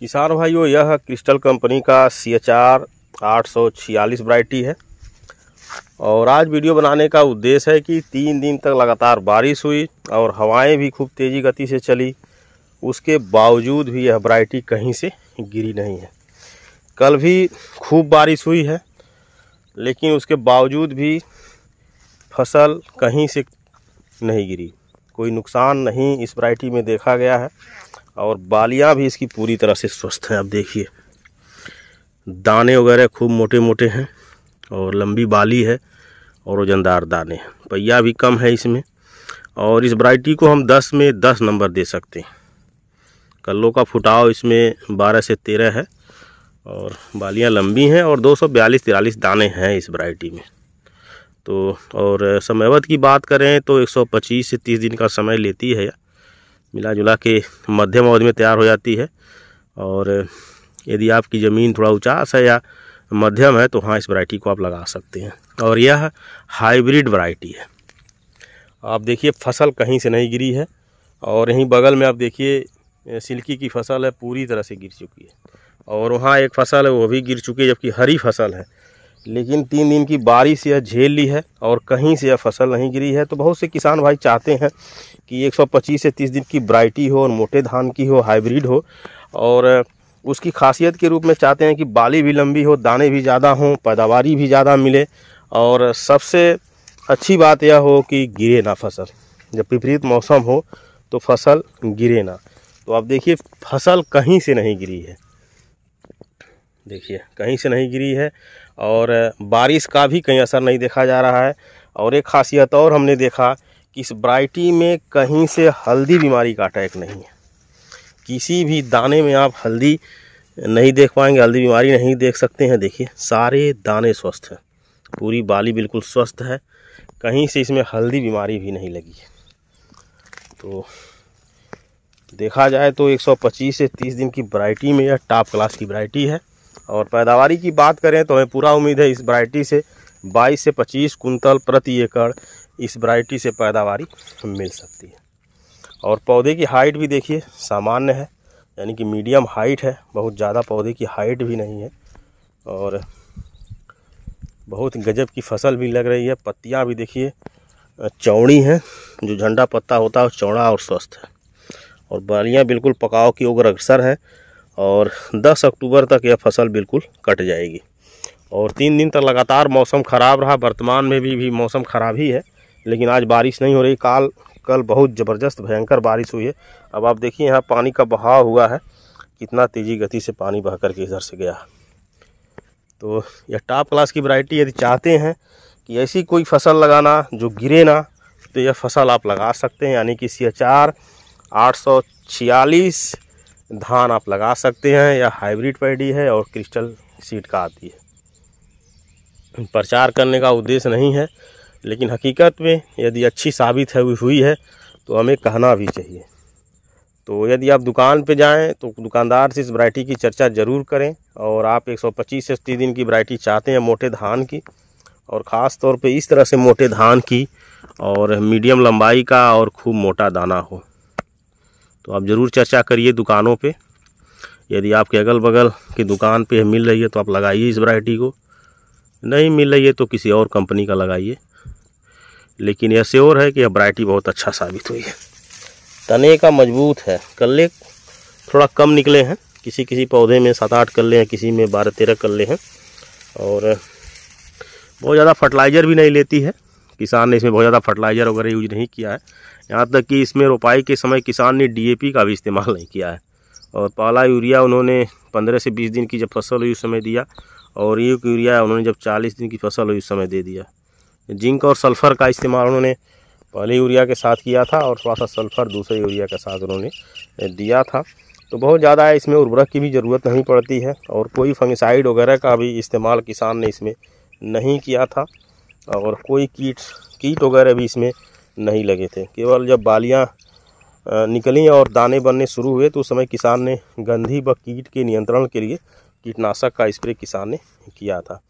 किसान भाइयों यह क्रिस्टल कंपनी का सी एच आर आठ सौ छियालीस वरायटी है और आज वीडियो बनाने का उद्देश्य है कि तीन दिन तक लगातार बारिश हुई और हवाएं भी खूब तेज़ी गति से चली उसके बावजूद भी यह वरायटी कहीं से गिरी नहीं है कल भी खूब बारिश हुई है लेकिन उसके बावजूद भी फसल कहीं से नहीं गिरी कोई नुकसान नहीं इस वरायटी में देखा गया है और बालियाँ भी इसकी पूरी तरह से स्वस्थ हैं आप देखिए दाने वगैरह खूब मोटे मोटे हैं और लंबी बाली है और वजनदार दाने हैं पहिया भी कम है इसमें और इस वराइटी को हम 10 में 10 नंबर दे सकते हैं कल्लों का फुटाव इसमें 12 से 13 है और बालियां लंबी हैं और 242 तिरालीस दाने हैं इस वराइटी में तो और समयवध की बात करें तो 125 से 30 दिन का समय लेती है या मिला जुला के मध्यम अवधि में तैयार हो जाती है और यदि आपकी ज़मीन थोड़ा उचास है या मध्यम है तो हाँ इस वैरायटी को आप लगा सकते हैं और यह हाइब्रिड वैरायटी है आप देखिए फसल कहीं से नहीं गिरी है और यहीं बगल में आप देखिए सिल्की की फसल है पूरी तरह से गिर चुकी है और वहाँ एक फसल है वो भी गिर चुकी है जबकि हरी फसल है लेकिन तीन दिन की बारिश यह झेल ली है और कहीं से यह फसल नहीं गिरी है तो बहुत से किसान भाई चाहते हैं कि 125 से 30 दिन की ब्राइटी हो और मोटे धान की हो हाइब्रिड हो और उसकी खासियत के रूप में चाहते हैं कि बाली भी लंबी हो दाने भी ज़्यादा हों पैदावारी भी ज़्यादा मिले और सबसे अच्छी बात यह हो कि गिरे ना फसल जब विपरीत मौसम हो तो फसल गिरे ना तो आप देखिए फसल कहीं से नहीं गिरी है देखिए कहीं से नहीं गिरी है और बारिश का भी कहीं असर नहीं देखा जा रहा है और एक खासियत और हमने देखा कि इस ब्राइटी में कहीं से हल्दी बीमारी का अटैक नहीं है किसी भी दाने में आप हल्दी नहीं देख पाएंगे हल्दी बीमारी नहीं देख सकते हैं देखिए सारे दाने स्वस्थ हैं पूरी बाली बिल्कुल स्वस्थ है कहीं से इसमें हल्दी बीमारी भी नहीं लगी है तो देखा जाए तो 125 से 30 दिन की वरायटी में यह टॉप क्लास की वरायटी है और पैदावारी की बात करें तो हमें पूरा उम्मीद है इस वरायटी से 22 से 25 कुंतल प्रति एकड़ इस वरायटी से पैदावारी मिल सकती है और पौधे की हाइट भी देखिए सामान्य है यानी कि मीडियम हाइट है बहुत ज़्यादा पौधे की हाइट भी नहीं है और बहुत गजब की फसल भी लग रही है पत्तियाँ भी देखिए चौड़ी हैं जो झंडा पत्ता होता है चौड़ा और स्वस्थ है और बालियाँ बिल्कुल पकाव की ओर अग्रसर है और 10 अक्टूबर तक यह फसल बिल्कुल कट जाएगी और तीन दिन तक लगातार मौसम ख़राब रहा वर्तमान में भी भी मौसम ख़राब ही है लेकिन आज बारिश नहीं हो रही काल कल बहुत ज़बरदस्त भयंकर बारिश हुई है अब आप देखिए यहाँ पानी का बहाव हुआ है कितना तेज़ी गति से पानी बह कर के इधर से गया तो यह टॉप क्लास की वैरायटी यदि चाहते हैं कि ऐसी कोई फसल लगाना जो गिरे ना तो यह फसल आप लगा सकते हैं यानी कि सी एच आर आठ सौ छियालीस धान आप लगा सकते हैं या हाइब्रिड पैडी है और क्रिस्टल सीड का आती है प्रचार करने का उद्देश्य नहीं है लेकिन हकीकत में यदि अच्छी साबित है हुई है तो हमें कहना भी चाहिए तो यदि आप दुकान पर जाएं तो दुकानदार से इस वरायटी की चर्चा ज़रूर करें और आप 125 से अस्सी दिन की वरायटी चाहते हैं मोटे धान की और ख़ास तौर पे इस तरह से मोटे धान की और मीडियम लंबाई का और खूब मोटा दाना हो तो आप ज़रूर चर्चा करिए दुकानों पे यदि आपके अगल बगल की दुकान पे मिल रही है तो आप लगाइए इस वैरायटी को नहीं मिल रही है तो किसी और कंपनी का लगाइए लेकिन यह श्योर है कि यह वरायटी बहुत अच्छा साबित हुई है तने का मजबूत है कल्ले थोड़ा कम निकले हैं किसी किसी पौधे में सात आठ कल्ले हैं किसी में बारह तेरह कल्ले हैं और बहुत ज़्यादा फर्टिलाइज़र भी नहीं लेती है किसान ने इसमें बहुत ज़्यादा फर्टिलाइज़र वगैरह यूज नहीं किया है यहाँ तक कि इसमें रोपाई के समय किसान ने डी का भी इस्तेमाल नहीं किया है और पाला यूरिया उन्होंने पंद्रह से बीस दिन की जब फसल हुई उस समय दिया और एक यूरिया उन्होंने जब चालीस दिन की फसल हुई उस समय दे दिया जिंक और सल्फ़र का इस्तेमाल उन्होंने पहले यूरिया के साथ किया था और थोड़ा सा सल्फ़र दूसरे यूरिया के साथ उन्होंने दिया था तो बहुत ज़्यादा इसमें उर्वरक की भी ज़रूरत नहीं पड़ती है और कोई फंगिसाइड वगैरह का भी इस्तेमाल किसान ने इसमें नहीं किया था और कोई कीट कीट वगैरह भी इसमें नहीं लगे थे केवल जब बालियाँ निकली और दाने बनने शुरू हुए तो उस समय किसान ने गंधी व कीट के नियंत्रण के लिए कीटनाशक का स्प्रे किसान ने किया था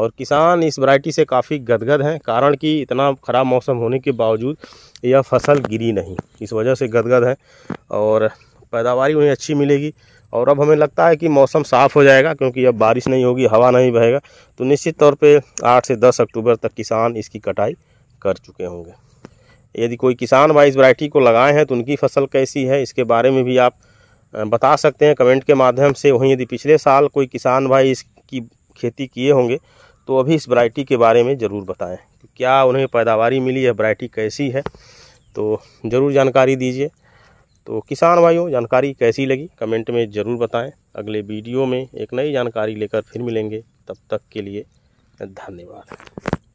और किसान इस वैरायटी से काफ़ी गदगद हैं कारण कि इतना ख़राब मौसम होने के बावजूद यह फसल गिरी नहीं इस वजह से गदगद है और पैदावार उन्हें अच्छी मिलेगी और अब हमें लगता है कि मौसम साफ़ हो जाएगा क्योंकि अब बारिश नहीं होगी हवा नहीं बहेगा तो निश्चित तौर पे 8 से 10 अक्टूबर तक किसान इसकी कटाई कर चुके होंगे यदि कोई किसान भाई इस वैरायटी को लगाए हैं तो उनकी फसल कैसी है इसके बारे में भी आप बता सकते हैं कमेंट के माध्यम से वहीं यदि पिछले साल कोई किसान भाई इसकी खेती किए होंगे तो अभी इस वैरायटी के बारे में ज़रूर बताएं क्या उन्हें पैदावारी मिली है वैरायटी कैसी है तो ज़रूर जानकारी दीजिए तो किसान भाइयों जानकारी कैसी लगी कमेंट में ज़रूर बताएं अगले वीडियो में एक नई जानकारी लेकर फिर मिलेंगे तब तक के लिए धन्यवाद